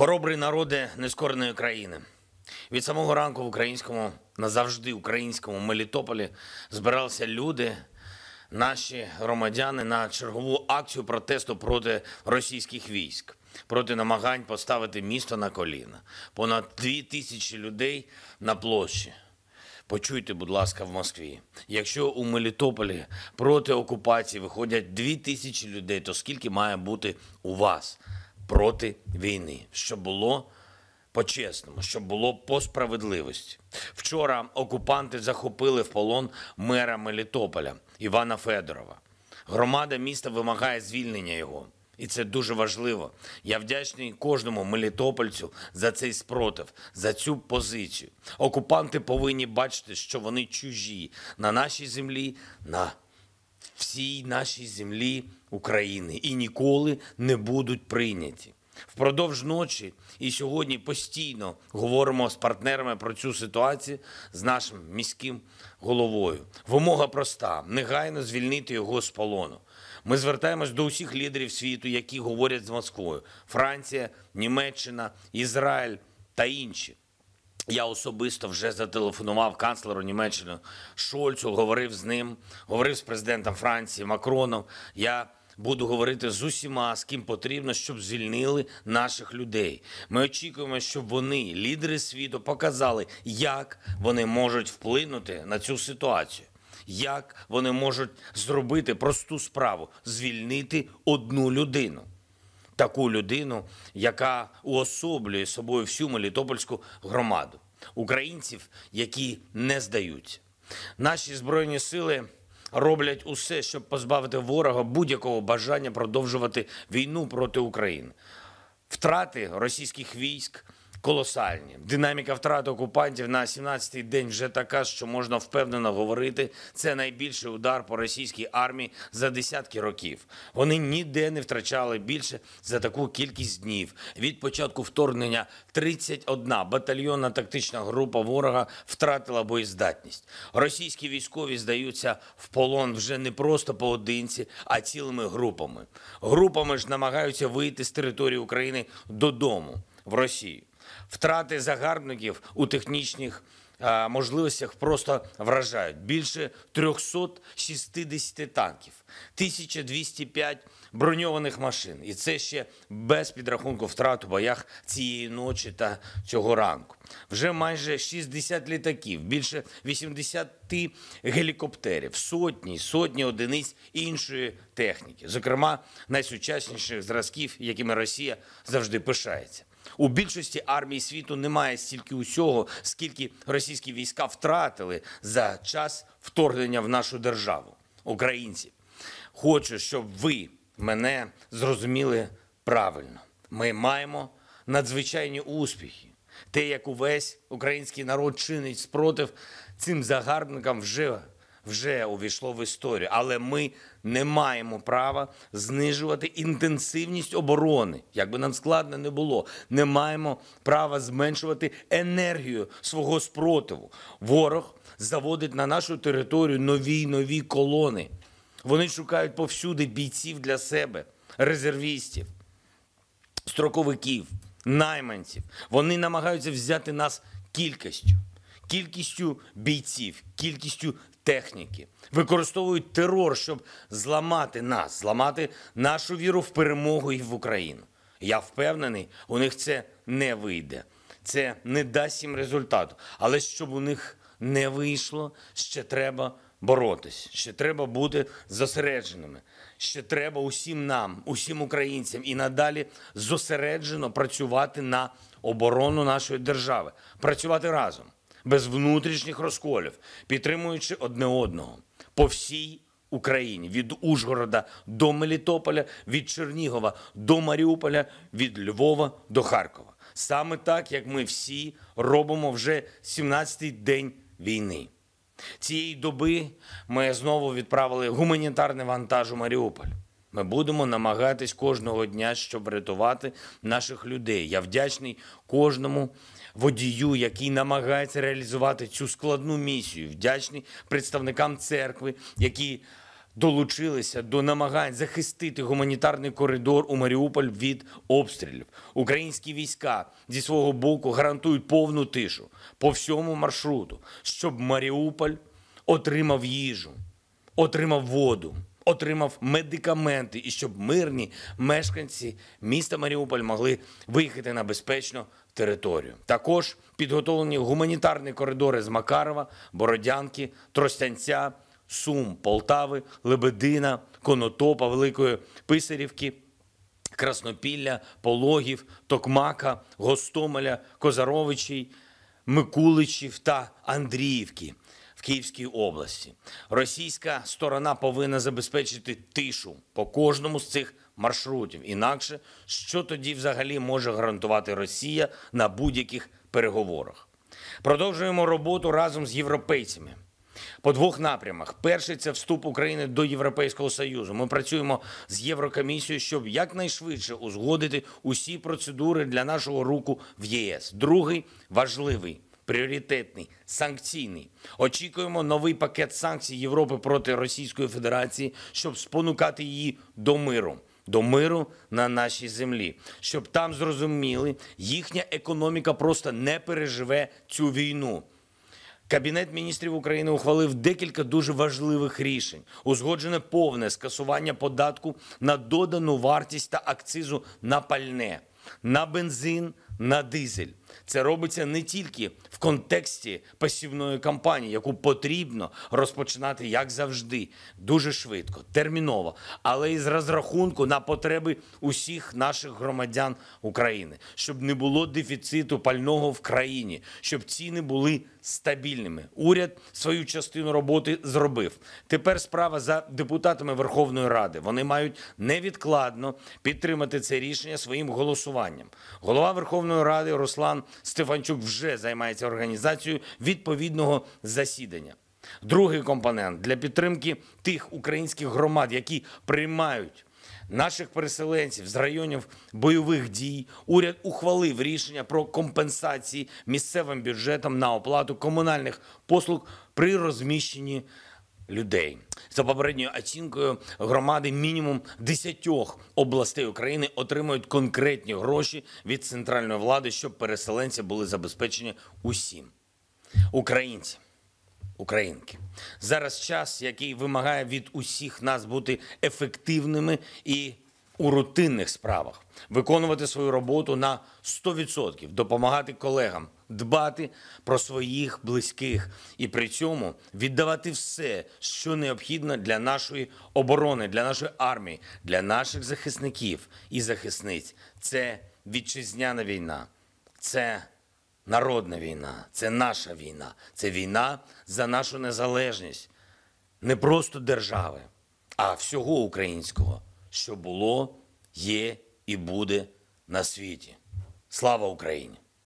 Хоробрий народи нескореної країни. Від самого ранку в українському, назавжди українському Мелітополі збиралися люди, наші громадяни, на чергову акцію протесту проти російських військ, проти намагань поставити місто на коліна. Понад дві тисячі людей на площі. Почуйте, будь ласка, в Москві. Якщо у Мелітополі проти окупації виходять дві тисячі людей, то скільки має бути у вас? проти війни, щоб було по-чесному, щоб було по справедливості. Вчора окупанти захопили в полон мера Мелітополя Івана Федорова. Громада міста вимагає звільнення його. І це дуже важливо. Я вдячний кожному мелітопольцю за цей спротив, за цю позицію. Окупанти повинні бачити, що вони чужі на нашій землі, на всій нашій землі України і ніколи не будуть прийняті. Впродовж ночі і сьогодні постійно говоримо з партнерами про цю ситуацію з нашим міським головою. Вимога проста: негайно звільнити його з полону. Ми звертаємось до усіх лідерів світу, які говорять з Москвою: Франція, Німеччина, Ізраїль та інші. Я особисто вже зателефонував канцлеру Німеччини Шольцу, говорив з ним, говорив з президентом Франції Макроном. Я буду говорити з усіма, з ким потрібно, щоб звільнили наших людей. Ми очікуємо, щоб вони, лідери світу, показали, як вони можуть вплинути на цю ситуацію, як вони можуть зробити просту справу звільнити одну людину таку людину, яка уособлює собою всю Мелітопольську громаду українців, які не здаються. Наші збройні сили. Роблять усе, щоб позбавити ворога будь-якого бажання продовжувати війну проти України. Втрати російських військ колосальні. Динаміка втрат окупантів на 17-й день вже така, що можна впевнено говорити. Це найбільший удар по російській армії за десятки років. Вони ніде не втрачали більше за таку кількість днів. Від початку вторгнення 31 батальйонна тактична група ворога втратила боєздатність. Російські військові здаються в полон вже не просто поодинці, а цілими групами. Групами ж намагаються вийти з території України додому в Росію. Втрати загарбників у технічних можливостях просто вражають більше 360 танків, 1205 броньованих машин, і це ще без підрахунку втрат у боях цієї ночі та цього ранку. Вже майже 60 літаків, більше 80 гелікоптерів, сотні, сотні одиниць іншої техніки, зокрема найсучасніших зразків, якими Росія завжди пишається. У більшості армій світу немає стільки усього, скільки російські війська втратили за час вторгнення в нашу державу. Українці, хочу, щоб ви мене зрозуміли правильно. Ми маємо надзвичайні успіхи. Те, як увесь український народ чинить спротив цим загарбникам, вже вже увійшло в історію, але ми не маємо права знижувати інтенсивність оборони, як би нам складно не було. Не маємо права зменшувати енергію свого спротиву. Ворог заводить на нашу територію нові й нові колони. Вони шукають повсюди бійців для себе, резервістів, строковиків, найманців. Вони намагаються взяти нас кількістю, кількістю бійців, кількістю техніки, використовують терор, щоб зламати нас, зламати нашу віру в перемогу і в Україну. Я впевнений, у них це не вийде. Це не дасть їм результату. Але щоб у них не вийшло, ще треба боротись, ще треба бути зосередженими. Ще треба усім нам, усім українцям і надалі зосереджено працювати на оборону нашої держави, працювати разом без внутрішніх розколів, підтримуючи одне одного по всій Україні від Ужгорода до Мелітополя, від Чернігова до Маріуполя, від Львова до Харкова. Саме так, як ми всі робимо вже 17-й день війни. Цієї доби ми знову відправили гуманітарний вантаж у Маріуполь. Ми будемо намагатись кожного дня, щоб рятувати наших людей. Я вдячний кожному водію, який намагається реалізувати цю складну місію. Вдячний представникам церкви, які долучилися до намагань захистити гуманітарний коридор у Маріуполь від обстрілів. Українські війська зі свого боку гарантують повну тишу по всьому маршруту, щоб Маріуполь отримав їжу, отримав воду отримав медикаменти і щоб мирні мешканці міста Маріуполь могли виїхати на безпечну територію. Також підготовлені гуманітарні коридори з Макарова, Бородянки, Тростянця, Сум, Полтави, Лебедина, Конотопа, Великої Писарівки. Краснопілля, Пологів, Токмака, Гостомеля, Козаровичів, Микуличів та Андріївки в Київській області. Російська сторона повинна забезпечити тишу по кожному з цих маршрутів. Інакше що тоді взагалі може гарантувати Росія на будь-яких переговорах? Продовжуємо роботу разом з європейцями. По двох напрямах: перший це вступ України до Європейського союзу. Ми працюємо з Єврокомісією, щоб якнайшвидше узгодити усі процедури для нашого руку в ЄС. Другий важливий пріоритетний, санкційний. Очікуємо новий пакет санкцій Європи проти Російської Федерації, щоб спонукати її до миру. До миру на нашій землі, щоб там зрозуміли, їхня економіка просто не переживе цю війну. Кабінет міністрів України ухвалив декілька дуже важливих рішень. Узгоджене повне скасування податку на додану вартість та акцизу на пальне, на бензин, на дизель. Це робиться не тільки в контексті пасівної кампанії, яку потрібно розпочинати як завжди, дуже швидко, терміново, але і з розрахунку на потреби усіх наших громадян України, щоб не було дефіциту пального в країні, щоб ціни були стабільними. Уряд свою частину роботи зробив. Тепер справа за депутатами Верховної Ради. Вони мають невідкладно підтримати це рішення своїм голосуванням. Голова Верховної Ради Руслан. Стефанчук вже займається організацією відповідного засідання. Другий компонент для підтримки тих українських громад, які приймають наших переселенців з районів бойових дій. Уряд ухвалив рішення про компенсації місцевим бюджетам на оплату комунальних послуг при розміщенні людей. За попередньою оцінкою громади мінімум 10 областей України отримують конкретні гроші від центральної влади, щоб переселенці були забезпечені усім. Українці, українки, зараз час, який вимагає від усіх нас бути ефективними і у рутинних справах, виконувати свою роботу на 100%, допомагати колегам, дбати про своїх близьких і при цьому віддавати все, що необхідно для нашої оборони, для нашої армії, для наших захисників і захисниць. Це вітчизняна війна, це народна війна, це наша війна, це війна за нашу незалежність не просто держави, а всього українського що було, є і буде на світі. Слава Україні!